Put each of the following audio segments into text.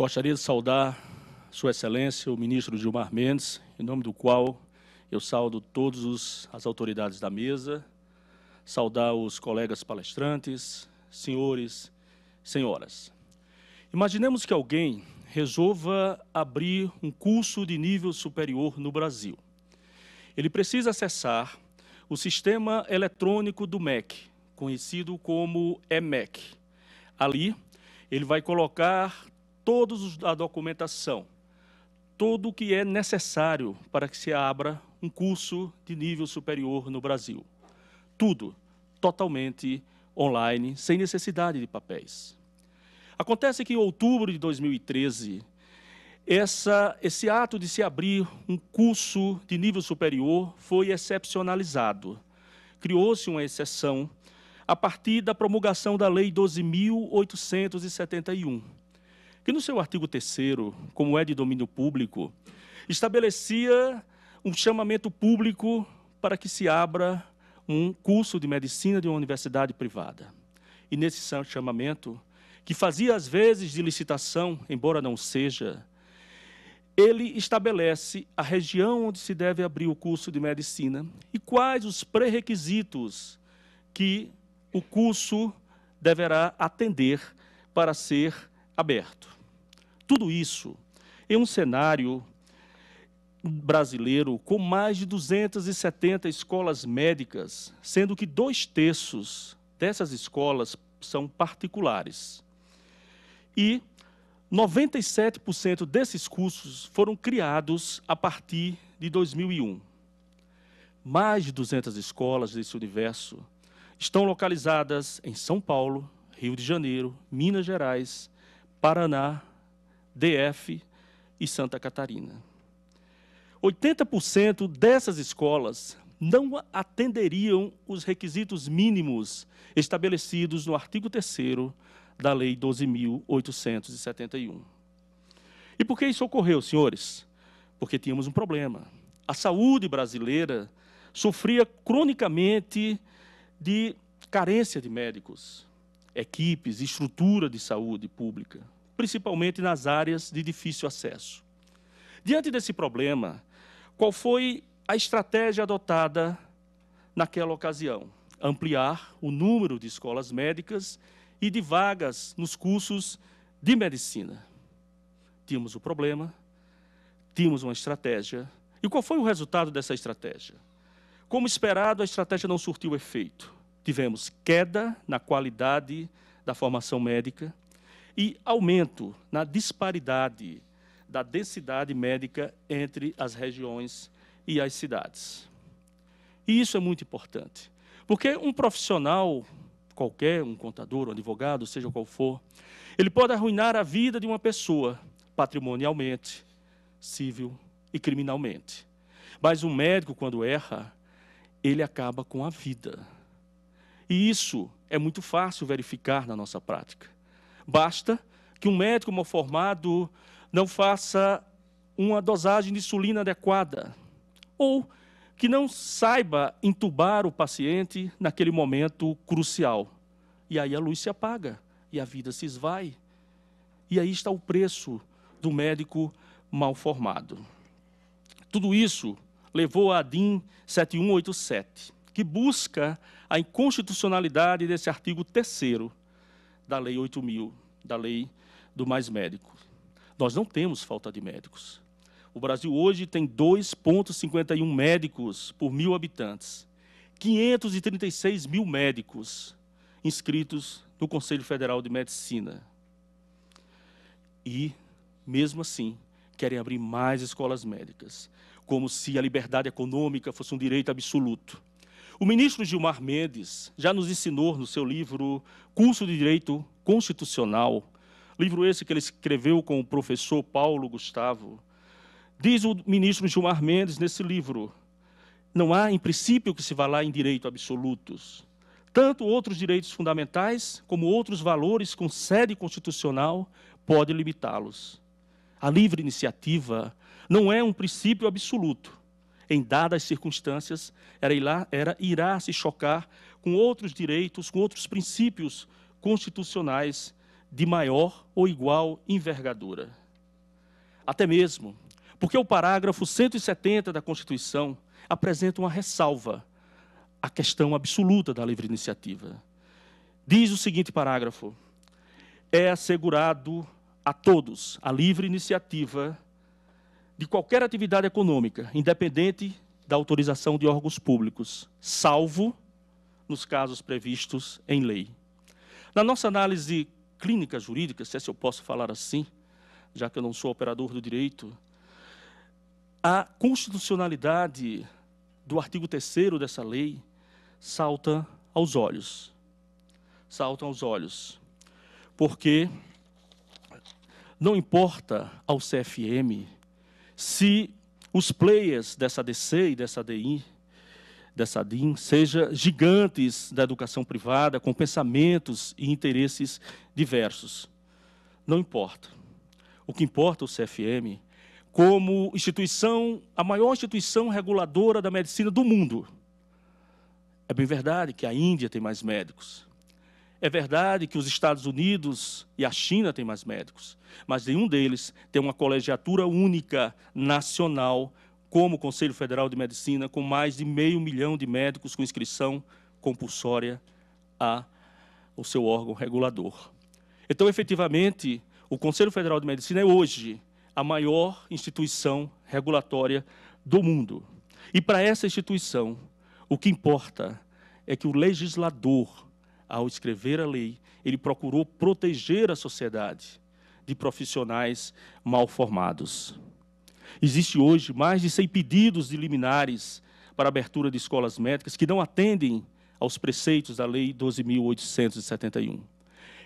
Gostaria de saudar Sua Excelência, o ministro Gilmar Mendes, em nome do qual eu saudo todas os, as autoridades da mesa, saudar os colegas palestrantes, senhores, senhoras. Imaginemos que alguém resolva abrir um curso de nível superior no Brasil. Ele precisa acessar o sistema eletrônico do MEC, conhecido como EMEC. Ali, ele vai colocar toda a documentação, tudo o que é necessário para que se abra um curso de nível superior no Brasil. Tudo totalmente online, sem necessidade de papéis. Acontece que em outubro de 2013, essa, esse ato de se abrir um curso de nível superior foi excepcionalizado. Criou-se uma exceção a partir da promulgação da Lei 12.871, que no seu artigo 3, como é de domínio público, estabelecia um chamamento público para que se abra um curso de medicina de uma universidade privada. E nesse chamamento, que fazia às vezes de licitação, embora não seja, ele estabelece a região onde se deve abrir o curso de medicina e quais os pré-requisitos que o curso deverá atender para ser aberto. Tudo isso em um cenário brasileiro com mais de 270 escolas médicas, sendo que dois terços dessas escolas são particulares. E 97% desses cursos foram criados a partir de 2001. Mais de 200 escolas desse universo estão localizadas em São Paulo, Rio de Janeiro, Minas Gerais, Paraná, DF e Santa Catarina. 80% dessas escolas não atenderiam os requisitos mínimos estabelecidos no artigo 3 da Lei 12.871. E por que isso ocorreu, senhores? Porque tínhamos um problema. A saúde brasileira sofria cronicamente de carência de médicos equipes, estrutura de saúde pública, principalmente nas áreas de difícil acesso. Diante desse problema, qual foi a estratégia adotada naquela ocasião? Ampliar o número de escolas médicas e de vagas nos cursos de medicina. Tínhamos o problema, tínhamos uma estratégia. E qual foi o resultado dessa estratégia? Como esperado, a estratégia não surtiu efeito tivemos queda na qualidade da formação médica e aumento na disparidade da densidade médica entre as regiões e as cidades. E isso é muito importante, porque um profissional qualquer, um contador, um advogado, seja qual for, ele pode arruinar a vida de uma pessoa patrimonialmente, civil e criminalmente. Mas um médico, quando erra, ele acaba com a vida e isso é muito fácil verificar na nossa prática. Basta que um médico mal formado não faça uma dosagem de insulina adequada ou que não saiba entubar o paciente naquele momento crucial. E aí a luz se apaga e a vida se esvai. E aí está o preço do médico mal formado. Tudo isso levou a DIN 7187, que busca a inconstitucionalidade desse artigo 3 da Lei 8.000, da Lei do Mais Médico. Nós não temos falta de médicos. O Brasil hoje tem 2,51 médicos por mil habitantes, 536 mil médicos inscritos no Conselho Federal de Medicina. E, mesmo assim, querem abrir mais escolas médicas, como se a liberdade econômica fosse um direito absoluto. O ministro Gilmar Mendes já nos ensinou no seu livro Curso de Direito Constitucional, livro esse que ele escreveu com o professor Paulo Gustavo. Diz o ministro Gilmar Mendes nesse livro: não há, em princípio, que se vá lá em direito absolutos. Tanto outros direitos fundamentais como outros valores com sede constitucional podem limitá-los. A livre iniciativa não é um princípio absoluto, em dadas circunstâncias, era ir, lá, era, irá se chocar com outros direitos, com outros princípios constitucionais de maior ou igual envergadura. Até mesmo porque o parágrafo 170 da Constituição apresenta uma ressalva à questão absoluta da livre iniciativa. Diz o seguinte parágrafo: é assegurado a todos a livre iniciativa de qualquer atividade econômica, independente da autorização de órgãos públicos, salvo nos casos previstos em lei. Na nossa análise clínica jurídica, se é eu posso falar assim, já que eu não sou operador do direito, a constitucionalidade do artigo 3 dessa lei salta aos olhos. Salta aos olhos. Porque não importa ao CFM se os players dessa DC e dessa DI, dessa DIN, sejam gigantes da educação privada, com pensamentos e interesses diversos. Não importa. O que importa é o CFM, como instituição, a maior instituição reguladora da medicina do mundo. É bem verdade que a Índia tem mais médicos, é verdade que os Estados Unidos e a China têm mais médicos, mas nenhum deles tem uma colegiatura única nacional, como o Conselho Federal de Medicina, com mais de meio milhão de médicos com inscrição compulsória ao seu órgão regulador. Então, efetivamente, o Conselho Federal de Medicina é hoje a maior instituição regulatória do mundo. E para essa instituição, o que importa é que o legislador ao escrever a lei, ele procurou proteger a sociedade de profissionais mal formados. Existe hoje mais de 100 pedidos de liminares para abertura de escolas médicas que não atendem aos preceitos da Lei 12.871.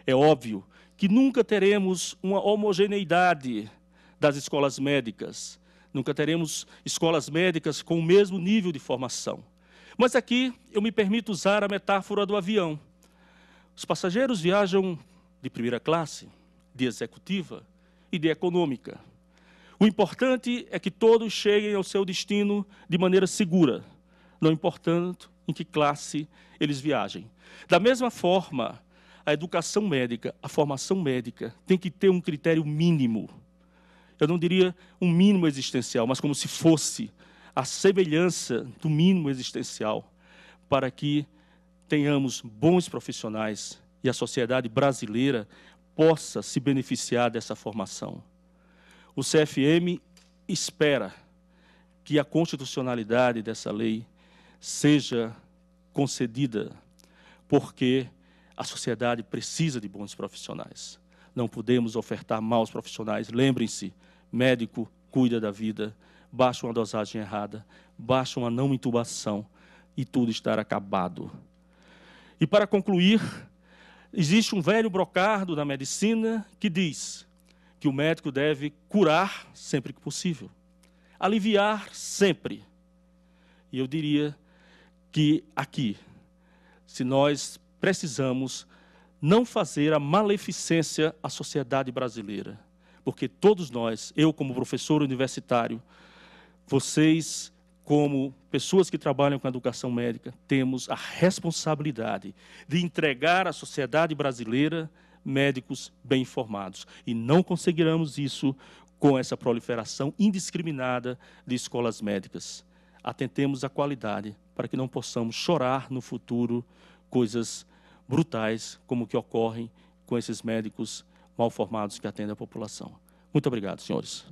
É óbvio que nunca teremos uma homogeneidade das escolas médicas, nunca teremos escolas médicas com o mesmo nível de formação. Mas aqui eu me permito usar a metáfora do avião. Os passageiros viajam de primeira classe, de executiva e de econômica. O importante é que todos cheguem ao seu destino de maneira segura, não importando em que classe eles viajem. Da mesma forma, a educação médica, a formação médica, tem que ter um critério mínimo. Eu não diria um mínimo existencial, mas como se fosse a semelhança do mínimo existencial, para que tenhamos bons profissionais e a sociedade brasileira possa se beneficiar dessa formação. O CFM espera que a constitucionalidade dessa lei seja concedida, porque a sociedade precisa de bons profissionais. Não podemos ofertar maus profissionais. Lembrem-se, médico cuida da vida, baixa uma dosagem errada, baixa uma não intubação e tudo estará acabado. E para concluir, existe um velho brocardo da medicina que diz que o médico deve curar sempre que possível, aliviar sempre. E eu diria que aqui, se nós precisamos não fazer a maleficência à sociedade brasileira, porque todos nós, eu como professor universitário, vocês como pessoas que trabalham com a educação médica, temos a responsabilidade de entregar à sociedade brasileira médicos bem formados. E não conseguiremos isso com essa proliferação indiscriminada de escolas médicas. Atentemos à qualidade para que não possamos chorar no futuro coisas brutais como que ocorrem com esses médicos mal formados que atendem a população. Muito obrigado, senhores.